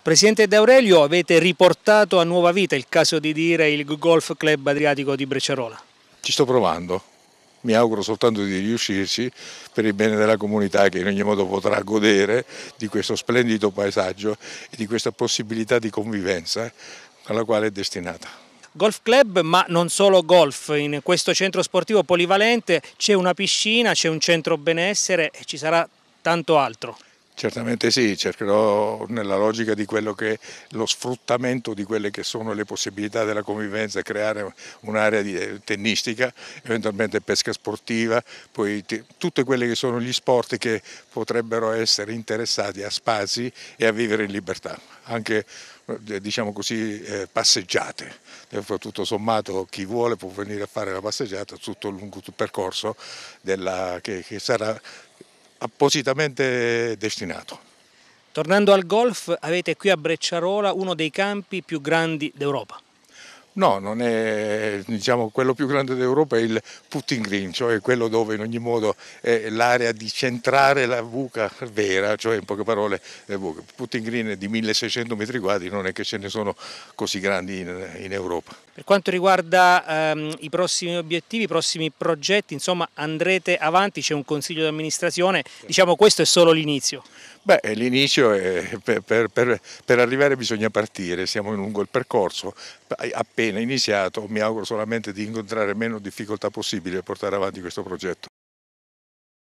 Presidente D'Aurelio, avete riportato a nuova vita il caso di dire il Golf Club Adriatico di Brecciarola. Ci sto provando, mi auguro soltanto di riuscirci per il bene della comunità che in ogni modo potrà godere di questo splendido paesaggio e di questa possibilità di convivenza alla quale è destinata. Golf club, ma non solo golf, in questo centro sportivo polivalente c'è una piscina, c'è un centro benessere e ci sarà tanto altro. Certamente sì, cercherò nella logica di quello che è lo sfruttamento di quelle che sono le possibilità della convivenza, creare un'area eh, tennistica, eventualmente pesca sportiva, poi tutti quelli che sono gli sport che potrebbero essere interessati a spazi e a vivere in libertà, anche eh, diciamo così eh, passeggiate. Tutto sommato chi vuole può venire a fare la passeggiata tutto lungo il percorso della, che, che sarà appositamente destinato. Tornando al golf, avete qui a Brecciarola uno dei campi più grandi d'Europa. No, non è diciamo, quello più grande d'Europa è il putting green, cioè quello dove in ogni modo è l'area di centrare la buca vera, cioè in poche parole putting green di 1600 metri quadri non è che ce ne sono così grandi in, in Europa. Per quanto riguarda ehm, i prossimi obiettivi, i prossimi progetti, insomma andrete avanti, c'è un consiglio di amministrazione, diciamo questo è solo l'inizio. Beh, l'inizio è eh, per, per, per, per arrivare bisogna partire, siamo lungo il percorso, appena appena iniziato, mi auguro solamente di incontrare meno difficoltà possibile a portare avanti questo progetto.